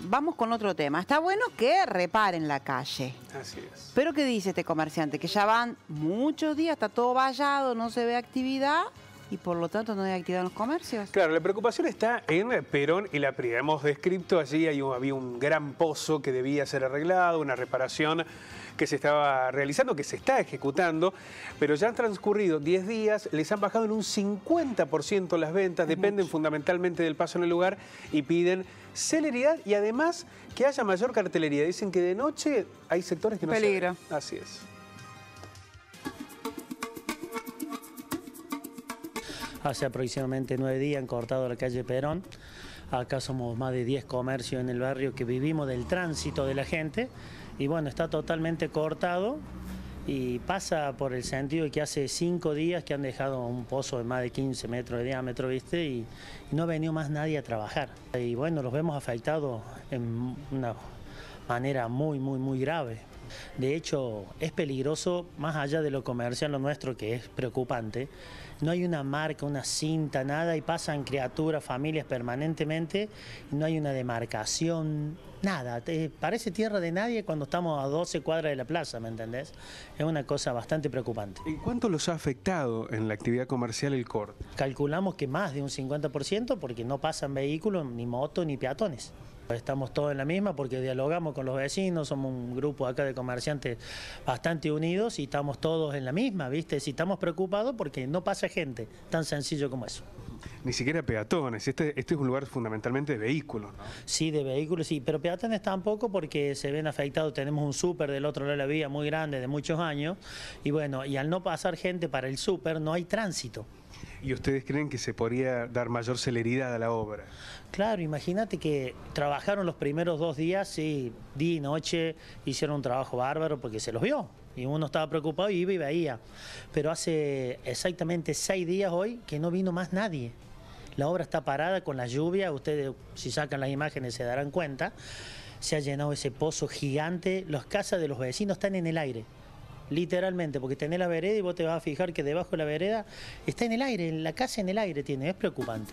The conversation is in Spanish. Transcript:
vamos con otro tema. Está bueno que reparen la calle. Así es. Pero ¿qué dice este comerciante? Que ya van muchos días, está todo vallado, no se ve actividad y por lo tanto no hay actividad en los comercios. Claro, la preocupación está en Perón y la Hemos descrito allí hay había un gran pozo que debía ser arreglado, una reparación que se estaba realizando, que se está ejecutando, pero ya han transcurrido 10 días, les han bajado en un 50% las ventas, dependen fundamentalmente del paso en el lugar y piden celeridad y además que haya mayor cartelería. Dicen que de noche hay sectores que no Peligro. Así es. hace aproximadamente nueve días han cortado la calle Perón. Acá somos más de 10 comercios en el barrio que vivimos del tránsito de la gente y bueno, está totalmente cortado y pasa por el sentido que hace cinco días que han dejado un pozo de más de 15 metros de diámetro, ¿viste? Y, no ha venido más nadie a trabajar. Y bueno, los vemos afectados en una manera muy, muy, muy grave. De hecho, es peligroso, más allá de lo comercial, lo nuestro, que es preocupante. No hay una marca, una cinta, nada, y pasan criaturas, familias permanentemente, no hay una demarcación, nada. parece tierra de nadie cuando estamos a 12 cuadras de la plaza, ¿me entendés? Es una cosa bastante preocupante. ¿Y cuánto los ha afectado en la actividad comercial el corte? Calculamos que más de un 50% porque no pasan vehículos, ni motos, ni peatones. Estamos todos en la misma porque dialogamos con los vecinos, somos un grupo acá de comerciantes bastante unidos y estamos todos en la misma, ¿viste? Si estamos preocupados porque no pasa gente, tan sencillo como eso. Ni siquiera peatones, este, este es un lugar fundamentalmente de vehículos, Sí, de vehículos, sí, pero peatones tampoco porque se ven afectados, tenemos un súper del otro lado de la vía muy grande de muchos años y bueno, y al no pasar gente para el súper no hay tránsito. ¿Y ustedes creen que se podría dar mayor celeridad a la obra? Claro, imagínate que trabajaron los primeros dos días, sí, día y noche, hicieron un trabajo bárbaro porque se los vio. Y uno estaba preocupado y iba y veía. Pero hace exactamente seis días hoy que no vino más nadie. La obra está parada con la lluvia, ustedes si sacan las imágenes se darán cuenta. Se ha llenado ese pozo gigante, las casas de los vecinos están en el aire literalmente, porque tenés la vereda y vos te vas a fijar que debajo de la vereda está en el aire, en la casa en el aire tiene, es preocupante.